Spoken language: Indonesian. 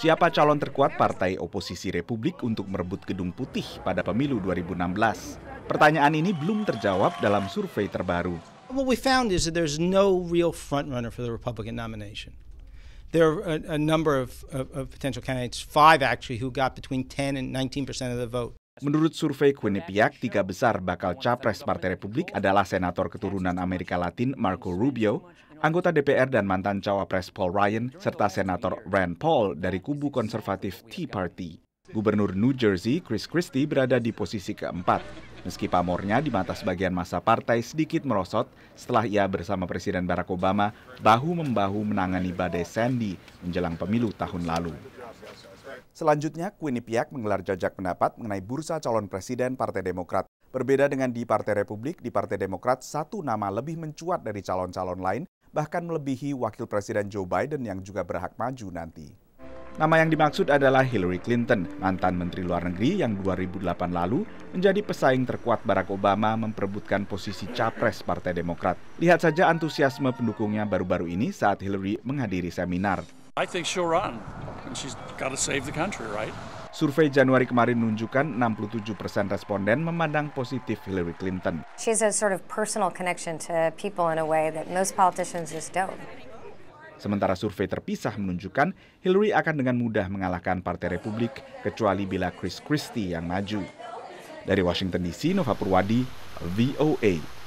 Siapa calon terkuat partai oposisi Republik untuk merebut gedung putih pada pemilu 2016? Pertanyaan ini belum terjawab dalam survei terbaru. What we found is that there's no real front runner for the Republican nomination. There are a, a number of, of, of potential candidates, five actually, who got between 10 and 19 percent of the vote. Menurut survei Quinnipiac, tiga besar bakal capres Partai Republik adalah Senator keturunan Amerika Latin Marco Rubio, Anggota DPR dan mantan cawapres Paul Ryan serta Senator Rand Paul dari kubu konservatif Tea Party. Gubernur New Jersey Chris Christie berada di posisi keempat. Meski pamornya di mata sebagian masa partai sedikit merosot setelah ia bersama Presiden Barack Obama bahu-membahu menangani badai Sandy menjelang pemilu tahun lalu. Selanjutnya, Quinnipiac menggelar jajak pendapat mengenai bursa calon presiden Partai Demokrat. Berbeda dengan di Partai Republik, di Partai Demokrat satu nama lebih mencuat dari calon-calon lain bahkan melebihi Wakil Presiden Joe Biden yang juga berhak maju nanti. Nama yang dimaksud adalah Hillary Clinton, mantan Menteri Luar Negeri yang 2008 lalu menjadi pesaing terkuat Barack Obama memperebutkan posisi capres Partai Demokrat. Lihat saja antusiasme pendukungnya baru-baru ini saat Hillary menghadiri seminar. I think she'll run and she's got to save the country, right? Survei Januari kemarin menunjukkan 67 persen responden memandang positif Hillary Clinton. She has a sort of personal connection to people in a way that most politicians just don't. Sementara survei terpisah menunjukkan Hillary akan dengan mudah mengalahkan Partai Republik kecuali bila Chris Christie yang maju. Dari Washington DC, Nova Purwadi, VOA.